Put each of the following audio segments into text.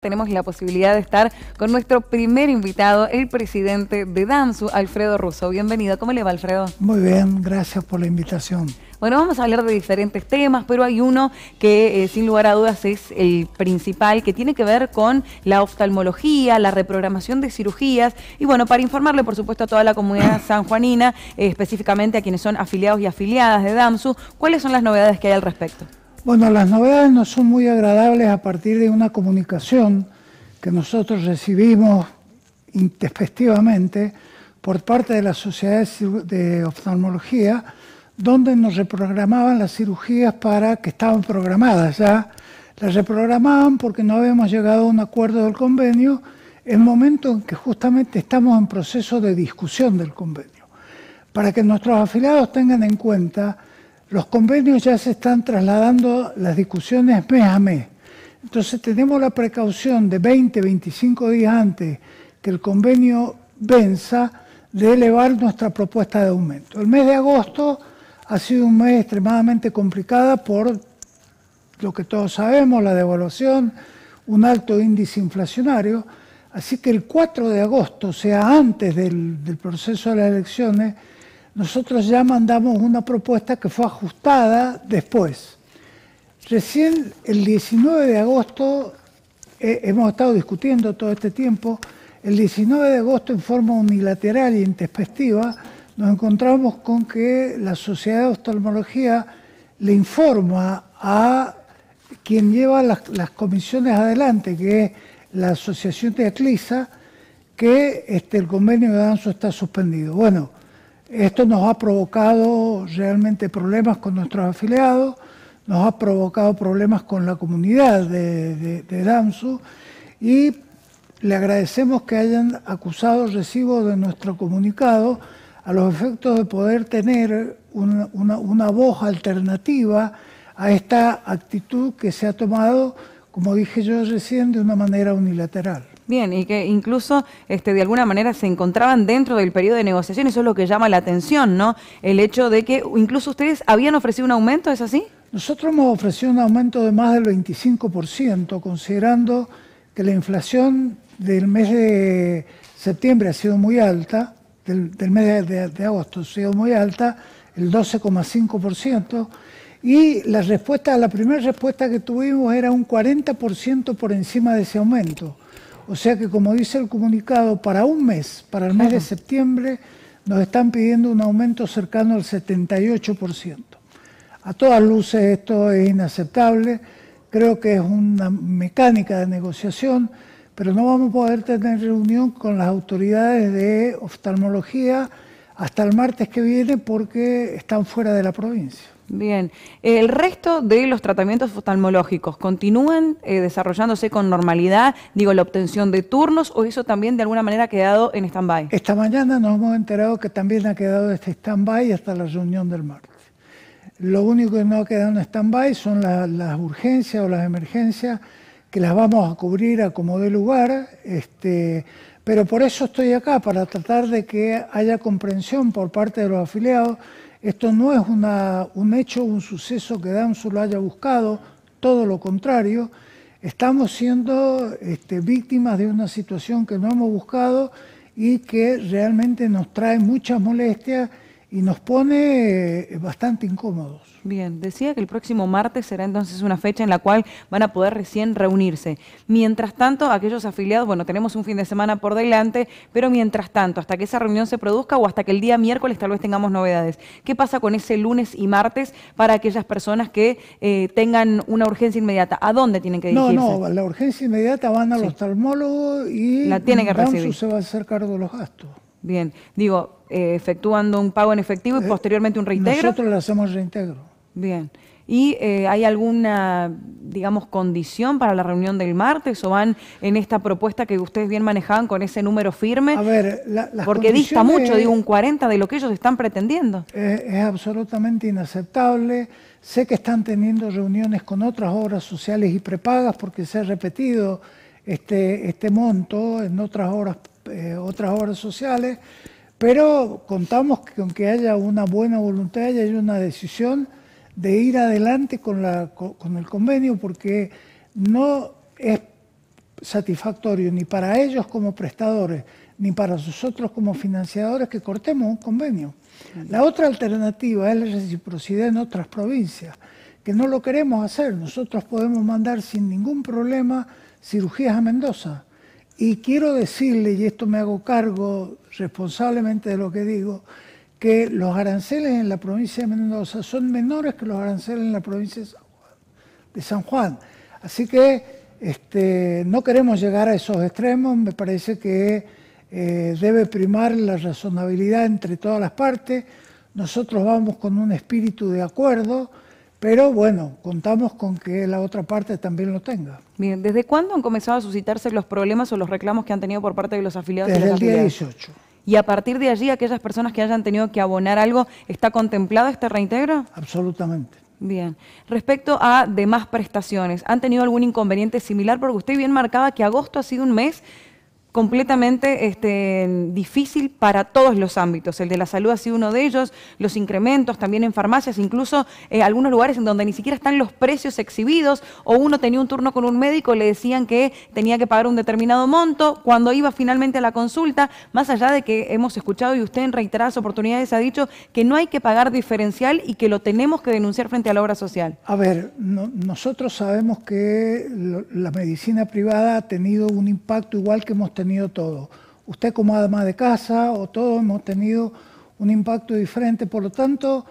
Tenemos la posibilidad de estar con nuestro primer invitado, el presidente de DAMSU, Alfredo Russo. Bienvenido, ¿cómo le va Alfredo? Muy bien, gracias por la invitación. Bueno, vamos a hablar de diferentes temas, pero hay uno que eh, sin lugar a dudas es el principal, que tiene que ver con la oftalmología, la reprogramación de cirugías. Y bueno, para informarle, por supuesto, a toda la comunidad sanjuanina, eh, específicamente a quienes son afiliados y afiliadas de DAMSU, ¿cuáles son las novedades que hay al respecto? Bueno, las novedades no son muy agradables a partir de una comunicación que nosotros recibimos intempestivamente por parte de la Sociedad de Oftalmología, donde nos reprogramaban las cirugías para que estaban programadas ya. Las reprogramaban porque no habíamos llegado a un acuerdo del convenio, el momento en que justamente estamos en proceso de discusión del convenio. Para que nuestros afiliados tengan en cuenta los convenios ya se están trasladando las discusiones mes a mes. Entonces tenemos la precaución de 20, 25 días antes que el convenio venza de elevar nuestra propuesta de aumento. El mes de agosto ha sido un mes extremadamente complicado por lo que todos sabemos, la devaluación, un alto índice inflacionario. Así que el 4 de agosto, o sea, antes del, proceso de las elecciones, nosotros ya mandamos una propuesta que fue ajustada después. Recién el 19 de agosto, eh, hemos estado discutiendo todo este tiempo, el 19 de agosto en forma unilateral y introspectiva, nos encontramos con que la Sociedad de Oftalmología le informa a quien lleva las, comisiones adelante, que es la Asociación de que este, el convenio de Danzo está suspendido. Bueno, esto nos ha provocado realmente problemas con nuestros afiliados, nos ha provocado problemas con la comunidad de, DAMSU y le agradecemos que hayan acusado recibo de nuestro comunicado a los efectos de poder tener una, una voz alternativa a esta actitud que se ha tomado, como dije yo recién, de una manera unilateral. Bien, y que incluso este, de alguna manera se encontraban dentro del periodo de negociación, eso es lo que llama la atención, ¿no? El hecho de que incluso ustedes habían ofrecido un aumento, ¿es así? Nosotros hemos ofrecido un aumento de más del 25%, considerando que la inflación del mes de septiembre ha sido muy alta, del, mes de, de agosto ha sido muy alta, el 12,5%. Y la respuesta, la primera respuesta que tuvimos era un 40% por encima de ese aumento. O sea que, como dice el comunicado, para un mes, para el mes de septiembre, nos están pidiendo un aumento cercano al 78%. A todas luces esto es inaceptable, creo que es una mecánica de negociación, pero no vamos a poder tener reunión con las autoridades de oftalmología, hasta el martes que viene porque están fuera de la provincia. Bien, ¿el resto de los tratamientos oftalmológicos continúan eh, desarrollándose con normalidad? Digo, la obtención de turnos o eso también de alguna manera ha quedado en stand-by? Esta mañana nos hemos enterado que también ha quedado este stand-by hasta la reunión del martes. Lo único que no ha quedado en stand-by son las urgencias o las emergencias que las vamos a cubrir a como de lugar. Este, pero por eso estoy acá, para tratar de que haya comprensión por parte de los afiliados. Esto no es un hecho, un suceso que Danzo lo haya buscado, todo lo contrario. Estamos siendo este, víctimas de una situación que no hemos buscado y que realmente nos trae muchas molestias y nos pone eh, bastante incómodos. Bien, decía que el próximo martes será entonces una fecha en la cual van a poder recién reunirse. Mientras tanto, aquellos afiliados, bueno, tenemos un fin de semana por delante, pero mientras tanto, hasta que esa reunión se produzca o hasta que el día miércoles tal vez tengamos novedades, ¿qué pasa con ese lunes y martes para aquellas personas que eh, tengan una urgencia inmediata? ¿A dónde tienen que dirigirse? No, no, la urgencia inmediata van a los y la se va a hacer cargo de los gastos. Bien, digo, eh, efectuando un pago en efectivo y eh, posteriormente un reintegro. Nosotros le hacemos reintegro. Bien. ¿Y eh, hay alguna, digamos, condición para la reunión del martes o van en esta propuesta que ustedes bien manejaban con ese número firme? A ver, la, Porque dista mucho, digo, un 40 de lo que ellos están pretendiendo. Es, es absolutamente inaceptable. Sé que están teniendo reuniones con otras obras sociales y prepagas porque se ha repetido este, este monto en otras obras eh, otras obras sociales, pero contamos con que haya una buena voluntad y haya una decisión de ir adelante con, con el convenio porque no es satisfactorio ni para ellos como prestadores ni para nosotros como financiadores que cortemos un convenio. La otra alternativa es la reciprocidad en otras provincias, que no lo queremos hacer. Nosotros podemos mandar sin ningún problema cirugías a Mendoza y quiero decirle, y esto me hago cargo responsablemente de lo que digo, que los aranceles en la provincia de Mendoza son menores que los aranceles en la provincia de San Juan. Así que este, no queremos llegar a esos extremos, me parece que eh, debe primar la razonabilidad entre todas las partes. Nosotros vamos con un espíritu de acuerdo, pero bueno, contamos con que la otra parte también lo tenga. Bien, ¿desde cuándo han comenzado a suscitarse los problemas o los reclamos que han tenido por parte de los afiliados? Desde el día 18. ¿Y a partir de allí aquellas personas que hayan tenido que abonar algo, está contemplado este reintegro? Absolutamente. Bien. Respecto a demás prestaciones, ¿han tenido algún inconveniente similar? Porque usted bien marcaba que agosto ha sido un mes completamente este, difícil para todos los ámbitos. El de la salud ha sido uno de ellos, los incrementos también en farmacias, incluso eh, algunos lugares en donde ni siquiera están los precios exhibidos, o uno tenía un turno con un médico, le decían que tenía que pagar un determinado monto, cuando iba finalmente a la consulta, más allá de que hemos escuchado y usted en reiteradas oportunidades ha dicho que no hay que pagar diferencial y que lo tenemos que denunciar frente a la obra social. A ver, nosotros sabemos que la medicina privada ha tenido un impacto igual que hemos tenido todo. Usted como ama de casa o todos hemos tenido un impacto diferente, por lo tanto,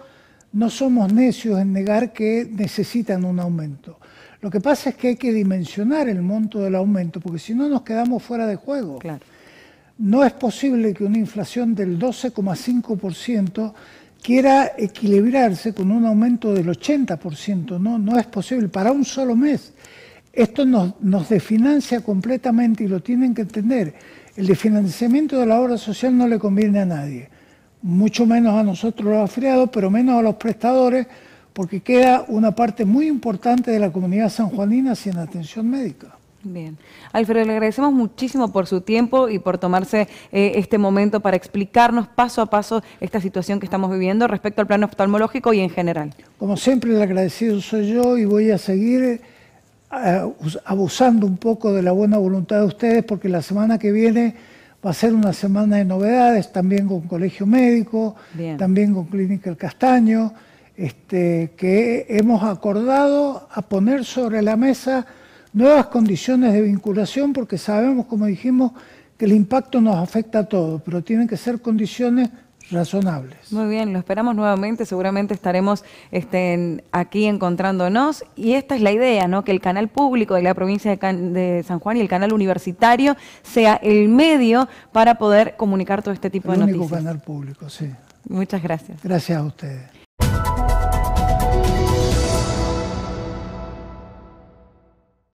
no somos necios en negar que necesitan un aumento. Lo que pasa es que hay que dimensionar el monto del aumento, porque si no nos quedamos fuera de juego. No es posible que una inflación del 12,5% quiera equilibrarse con un aumento del 80%, no, no es posible para un solo mes. Esto nos, nos desfinancia completamente y lo tienen que entender. El desfinanciamiento de la obra social no le conviene a nadie, mucho menos a nosotros los afiliados, pero menos a los prestadores, porque queda una parte muy importante de la comunidad sanjuanina sin atención médica. Bien. Alfredo, le agradecemos muchísimo por su tiempo y por tomarse eh, este momento para explicarnos paso a paso esta situación que estamos viviendo respecto al plano oftalmológico y en general. Como siempre, el agradecido soy yo y voy a seguir abusando un poco de la buena voluntad de ustedes, porque la semana que viene va a ser una semana de novedades, también con Colegio Médico, también con Clínica El Castaño, este, que hemos acordado a poner sobre la mesa nuevas condiciones de vinculación, porque sabemos, como dijimos, que el impacto nos afecta a todos, pero tienen que ser condiciones razonables. Muy bien, lo esperamos nuevamente, seguramente estaremos este, aquí encontrándonos y esta es la idea, ¿no? que el canal público de la provincia de, San Juan y el canal universitario sea el medio para poder comunicar todo este tipo de noticias. El único canal público, sí. Muchas gracias. Gracias a ustedes.